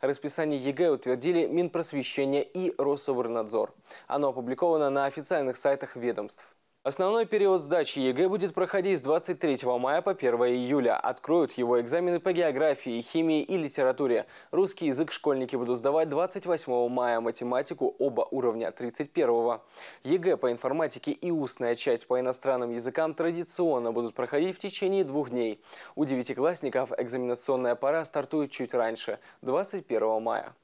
Расписание ЕГЭ утвердили Минпросвещение и Рособорнадзор. Оно опубликовано на официальных сайтах ведомств. Основной период сдачи ЕГЭ будет проходить с 23 мая по 1 июля. Откроют его экзамены по географии, химии и литературе. Русский язык школьники будут сдавать 28 мая, математику оба уровня 31. ЕГЭ по информатике и устная часть по иностранным языкам традиционно будут проходить в течение двух дней. У девятиклассников экзаменационная пора стартует чуть раньше, 21 мая.